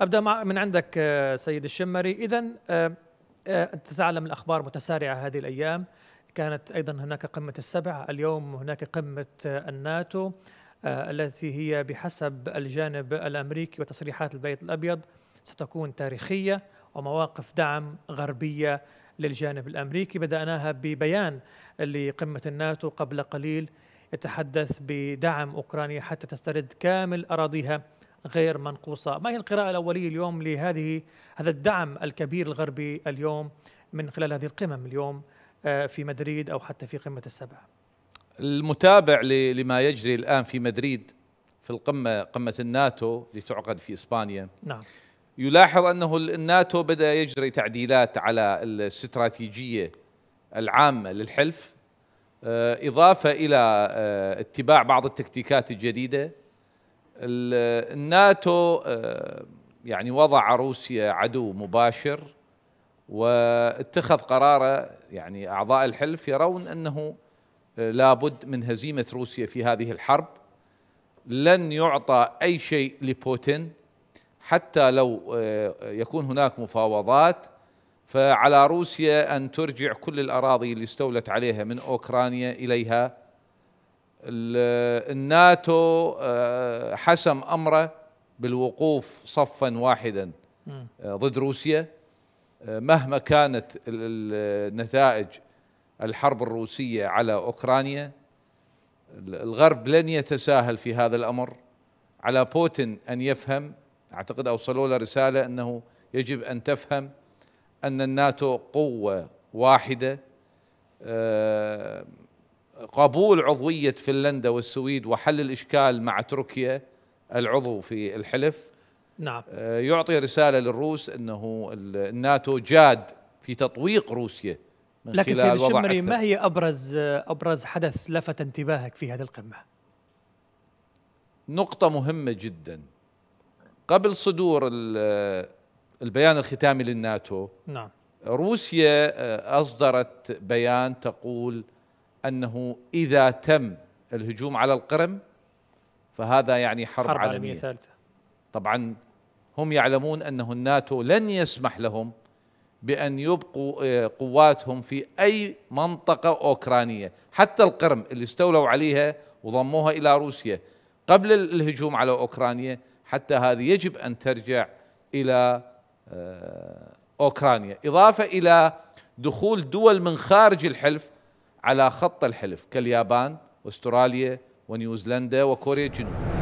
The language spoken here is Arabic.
ابدا مع من عندك آه، سيد الشمري اذا آه، آه، انت تعلم الاخبار متسارعه هذه الايام كانت ايضا هناك قمه السبع اليوم هناك قمه الناتو التي هي بحسب الجانب الامريكي وتصريحات البيت الابيض ستكون تاريخيه ومواقف دعم غربيه للجانب الامريكي بداناها ببيان لقمه الناتو قبل قليل يتحدث بدعم اوكرانيا حتى تسترد كامل اراضيها غير منقوصة ما هي القراءة الأولية اليوم لهذه هذا الدعم الكبير الغربي اليوم من خلال هذه القمم اليوم آه، في مدريد أو حتى في قمة السبع المتابع لما يجري الآن في مدريد في القمة قمة الناتو لتعقد في إسبانيا نعم يلاحظ أنه الناتو بدأ يجري تعديلات على الاستراتيجية العامة للحلف آه، إضافة إلى آه، اتباع بعض التكتيكات الجديدة الناتو آه، يعني وضع روسيا عدو مباشر واتخذ قراره يعني اعضاء الحلف يرون انه آه، لابد من هزيمه روسيا في هذه الحرب لن يعطى اي شيء لبوتين حتى لو آه، يكون هناك مفاوضات فعلى روسيا ان ترجع كل الاراضي اللي استولت عليها من اوكرانيا اليها الناتو آه، حسم امره بالوقوف صفا واحدا آه، ضد روسيا آه، مهما كانت نتائج الحرب الروسيه على اوكرانيا الغرب لن يتساهل في هذا الامر على بوتين ان يفهم اعتقد اوصلوا له رساله انه يجب ان تفهم ان الناتو قوه واحده قبول عضوية فنلندا والسويد وحل الإشكال مع تركيا العضو في الحلف نعم آه، يعطي رسالة للروس أنه الناتو جاد في تطويق روسيا من لكن سيد الشمري ما هي أبرز أبرز حدث لفت انتباهك في هذه القمة؟ نقطة مهمة جدا قبل صدور البيان الختامي للناتو نعم روسيا آه، أصدرت بيان تقول انه اذا تم الهجوم على القرم فهذا يعني حرب, حرب عالميه, عالمية ثالثة. طبعا هم يعلمون انه الناتو لن يسمح لهم بان يبقوا آه، قواتهم في اي منطقه اوكرانيه، حتى القرم اللي استولوا عليها وضموها الى روسيا قبل الهجوم على اوكرانيا حتى هذه يجب ان ترجع الى آه، اوكرانيا، اضافه الى دخول دول من خارج الحلف على خط الحلف كاليابان واستراليا ونيوزيلندا وكوريا الجنوبيه